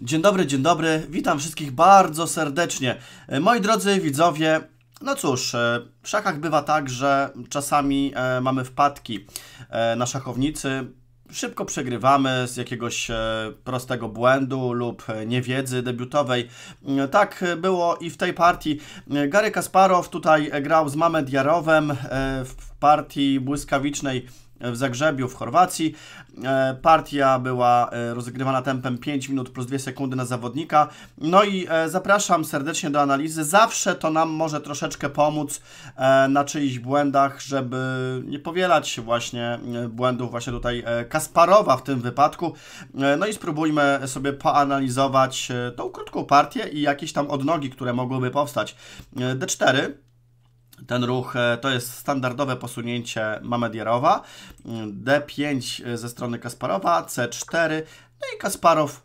Dzień dobry, dzień dobry. Witam wszystkich bardzo serdecznie. E, moi drodzy widzowie, no cóż, e, w szachach bywa tak, że czasami e, mamy wpadki na szachownicy. Szybko przegrywamy z jakiegoś prostego błędu lub niewiedzy debiutowej. Tak było i w tej partii. Gary Kasparow tutaj grał z Mamed Jarowem w partii błyskawicznej w Zagrzebiu w Chorwacji. E, partia była e, rozgrywana tempem 5 minut plus 2 sekundy na zawodnika. No i e, zapraszam serdecznie do analizy. Zawsze to nam może troszeczkę pomóc na czyichś błędach, żeby nie powielać się właśnie błędów właśnie tutaj Kasparowa w tym wypadku. No i spróbujmy sobie poanalizować tą krótką partię i jakieś tam odnogi, które mogłyby powstać. D4 ten ruch e, to jest standardowe posunięcie Mamedierowa, mm, D5 e, ze strony Kasparowa, C4, no i Kasparow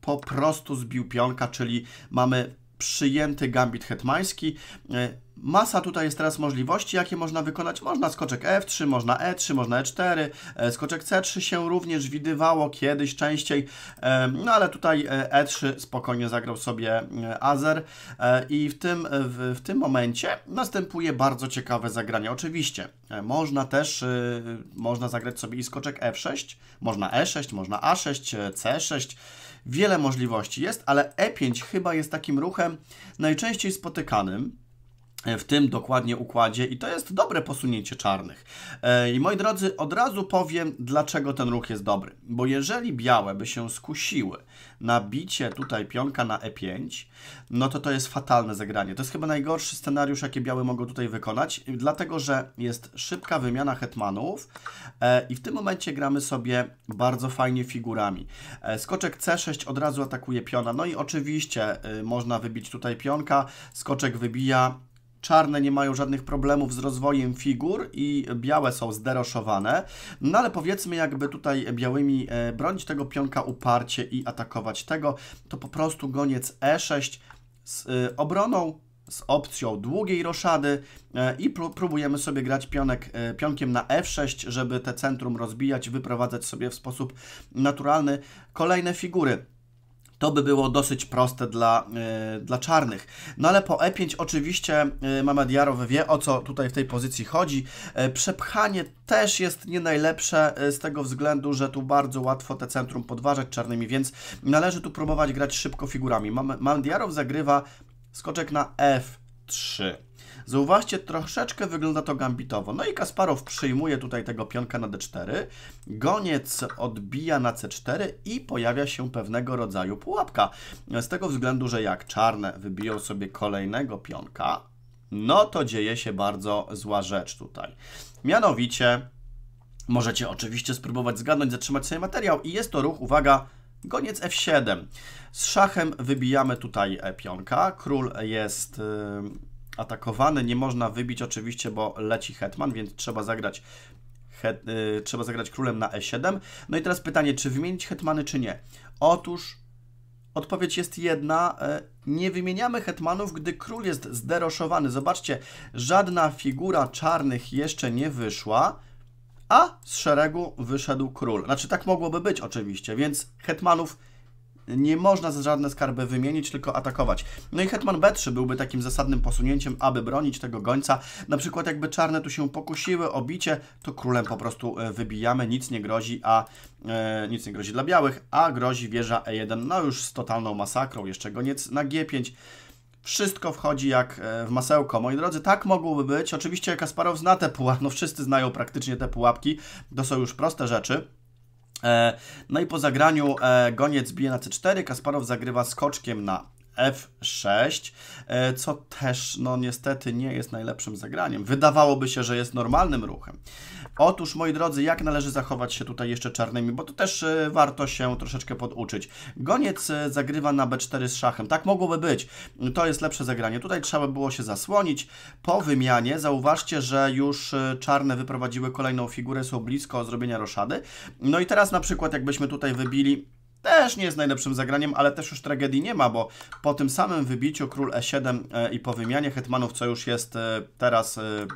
po prostu zbił pionka, czyli mamy przyjęty gambit hetmański. E, Masa tutaj jest teraz możliwości, jakie można wykonać. Można skoczek F3, można E3, można E4, e, skoczek C3 się również widywało kiedyś częściej, e, no ale tutaj E3 e spokojnie zagrał sobie Azer i w tym, w, w tym momencie następuje bardzo ciekawe zagranie. Oczywiście można też, można zagrać sobie i skoczek F6, można E6, można A6, C6, wiele możliwości jest, ale E5 chyba jest takim ruchem najczęściej spotykanym, E, w tym dokładnie układzie i to jest dobre posunięcie czarnych. E, I moi drodzy, od razu powiem, dlaczego ten ruch jest dobry. Bo jeżeli białe by się skusiły na bicie tutaj pionka na e5, no to to jest fatalne zagranie. To jest chyba najgorszy scenariusz, jakie białe mogą tutaj wykonać, dlatego że jest szybka wymiana hetmanów e, i w tym momencie gramy sobie bardzo fajnie figurami. Skoczek c6 od razu atakuje piona, no i oczywiście można wybić tutaj pionka, skoczek wybija Czarne nie mają żadnych problemów z rozwojem figur i białe są zderoszowane. No ale powiedzmy, jakby tutaj białymi e, bronić tego pionka uparcie i atakować tego, to po prostu goniec E6 z e, obroną, z opcją długiej roszady e, i próbujemy sobie grać pionek, pionkiem na F6, żeby te centrum rozbijać, wyprowadzać sobie w sposób naturalny kolejne figury to by było dosyć proste dla, e, dla czarnych. No ale po E5 oczywiście e, Mama Mamadiarow wie o co tutaj w tej pozycji chodzi. E, przepchanie też jest nie najlepsze z tego względu, że tu bardzo łatwo te centrum podważać czarnymi, więc należy tu próbować grać szybko figurami. Mama Mamadiarow zagrywa skoczek na F3. Zauważcie, troszeczkę wygląda to gambitowo. No i Kasparow przyjmuje tutaj tego pionka na d4, goniec odbija na c4 i pojawia się pewnego rodzaju pułapka. Z tego względu, że jak czarne wybiją sobie kolejnego pionka, no to dzieje się bardzo zła rzecz tutaj. Mianowicie możecie oczywiście spróbować zgadnąć, zatrzymać sobie materiał i jest to ruch, uwaga, Goniec F7. Z szachem wybijamy tutaj e, pionka. Król jest y, atakowany. Nie można wybić oczywiście, bo leci hetman, więc trzeba zagrać y, trzeba zagrać królem na e7. No i teraz pytanie, czy wymienić hetmany, czy nie? Otóż odpowiedź jest jedna. E, nie wymieniamy hetmanów, gdy król jest zderoszowany. Zobaczcie, żadna figura czarnych jeszcze nie wyszła, a z szeregu wyszedł król. Znaczy tak mogłoby być oczywiście, więc hetmanów nie można za żadne skarby wymienić, tylko atakować. No i Hetman B3 byłby takim zasadnym posunięciem, aby bronić tego gońca. Na przykład jakby czarne tu się pokusiły o bicie, to królem po prostu e, wybijamy, nic nie grozi, a e, nic nie grozi dla białych, a grozi wieża E1, no już z totalną masakrą, jeszcze goniec na G5. Wszystko wchodzi jak e, w masełko. Moi drodzy, tak mogłoby być. Oczywiście Kasparow zna te pułapki, no wszyscy znają praktycznie te pułapki. To są już proste rzeczy. E, no i po zagraniu e, goniec bije na C4, Kasparow zagrywa skoczkiem na F6, e, co też no niestety nie jest najlepszym zagraniem. Wydawałoby się, że jest normalnym ruchem. Otóż, moi drodzy, jak należy zachować się tutaj jeszcze czarnymi, bo to też e, warto się troszeczkę poduczyć. Goniec e, zagrywa na B4 z szachem. Tak mogłoby być. To jest lepsze zagranie. Tutaj trzeba było się zasłonić. Po wymianie zauważcie, że już czarne wyprowadziły kolejną figurę, są blisko zrobienia roszady. No i teraz na przykład jakbyśmy tutaj wybili też nie jest najlepszym zagraniem, ale też już tragedii nie ma, bo po tym samym wybiciu król e7 e, i po wymianie hetmanów, co już jest e, teraz e,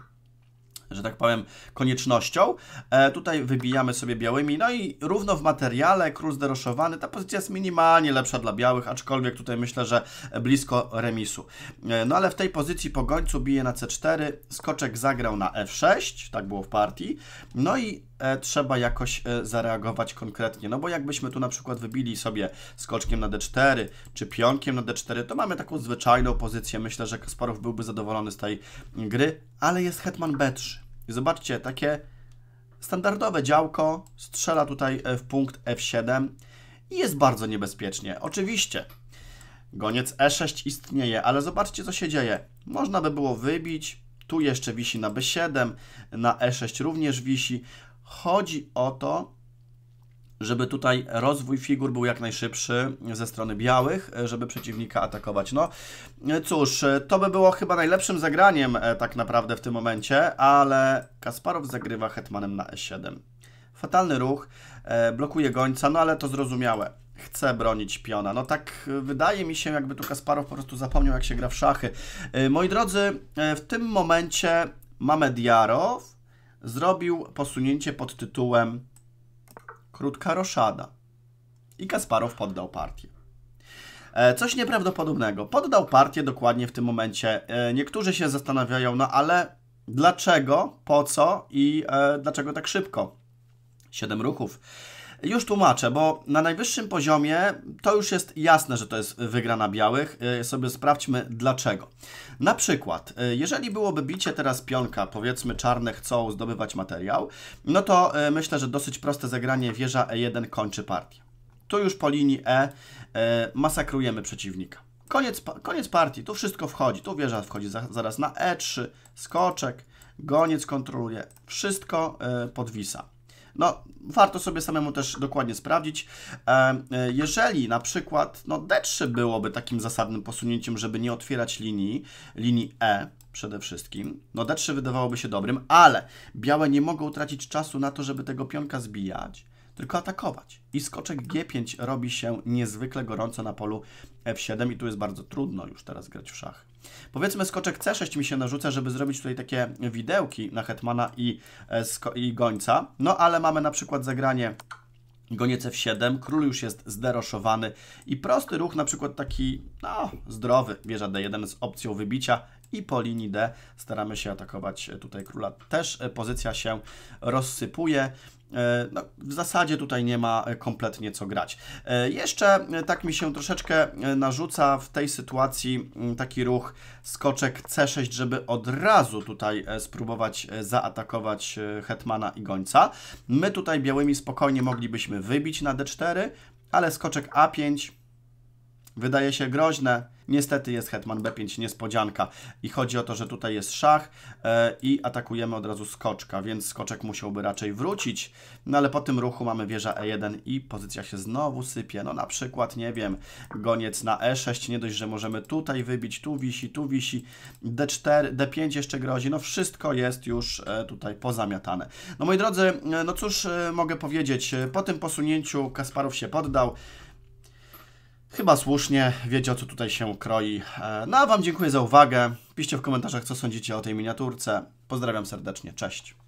że tak powiem, koniecznością. E, tutaj wybijamy sobie białymi, no i równo w materiale, król zderoszowany, ta pozycja jest minimalnie lepsza dla białych, aczkolwiek tutaj myślę, że blisko remisu. E, no ale w tej pozycji po gońcu bije na c4, skoczek zagrał na f6, tak było w partii, no i e, trzeba jakoś e, zareagować konkretnie, no bo jakbyśmy tu na przykład wybili sobie skoczkiem na d4, czy pionkiem na d4, to mamy taką zwyczajną pozycję, myślę, że Kasparow byłby zadowolony z tej gry, ale jest hetman b3. I zobaczcie, takie standardowe działko strzela tutaj e, w punkt F7 i jest bardzo niebezpiecznie. Oczywiście goniec E6 istnieje, ale zobaczcie co się dzieje. Można by było wybić, tu jeszcze wisi na B7, na E6 również wisi. Chodzi o to, żeby tutaj rozwój figur był jak najszybszy ze strony białych, e, żeby przeciwnika atakować. No e, cóż, e, to by było chyba najlepszym zagraniem tak naprawdę w tym momencie, ale Kasparow zagrywa hetmanem na e7. Fatalny ruch, blokuje gońca, no ale to zrozumiałe. Chce bronić piona. No tak wydaje mi się, jakby tu Kasparow po prostu zapomniał, jak się gra w szachy. Moi drodzy, w tym momencie mamy Diarow. Zrobił posunięcie pod tytułem krótka roszada. I Kasparow poddał partię. E, coś nieprawdopodobnego. Poddał partię dokładnie w tym momencie. E, niektórzy się zastanawiają, no ale dlaczego, po co i e, dlaczego tak szybko? Siedem ruchów. Już tłumaczę, bo na najwyższym poziomie to już jest jasne, że to jest wygrana białych. E, sobie sprawdźmy dlaczego. Na przykład, e, jeżeli byłoby bicie teraz pionka, powiedzmy czarne chcą zdobywać materiał, no to e, myślę, że dosyć proste zagranie wieża E1 kończy partię. Tu już po linii E masakrujemy przeciwnika. Koniec, koniec partii, tu wszystko wchodzi. Tu wieża wchodzi za, zaraz na E3, skoczek, goniec kontroluje, wszystko podwisa. No, warto sobie samemu też dokładnie sprawdzić. E, e, jeżeli na przykład no, D3 byłoby takim zasadnym posunięciem, żeby nie otwierać linii, linii E, przede wszystkim. No D3 wydawałoby się dobrym, ale białe nie mogą tracić czasu na to, żeby tego pionka zbijać tylko atakować. I skoczek G5 robi się niezwykle gorąco na polu F7 i tu jest bardzo trudno już teraz grać w szach. Powiedzmy skoczek C6 mi się narzuca, żeby zrobić tutaj takie widełki na hetmana i, e, i gońca. No ale mamy na przykład zagranie goniec F7, król już jest zderoszowany i prosty ruch, na przykład taki, no, zdrowy, wieża D1 z opcją wybicia i po linii D staramy się atakować e, tutaj króla. Też e, pozycja się rozsypuje. E, no, w zasadzie tutaj nie ma kompletnie co grać. Jeszcze tak mi się troszeczkę narzuca w tej sytuacji mm, taki ruch skoczek C6, żeby od razu tutaj spróbować zaatakować Hetmana i Gońca. My tutaj białymi spokojnie moglibyśmy wybić na D4, ale skoczek A5 wydaje się groźne Niestety jest hetman b5, niespodzianka. I chodzi o to, że tutaj jest szach e, i atakujemy od razu skoczka, więc skoczek musiałby raczej wrócić. No ale po tym ruchu mamy wieża e1 i pozycja się znowu sypie. No na przykład, nie wiem, goniec na e6, nie dość, że możemy tutaj wybić, tu wisi, tu wisi, d4, d5 jeszcze grozi. No wszystko jest już e, tutaj pozamiatane. No moi drodzy, e, no cóż mogę powiedzieć, po tym posunięciu Kasparow się poddał. Chyba słusznie, wiecie o co tutaj się kroi. E, no a Wam dziękuję za uwagę. Piszcie w komentarzach, co sądzicie o tej miniaturce. Pozdrawiam serdecznie, cześć.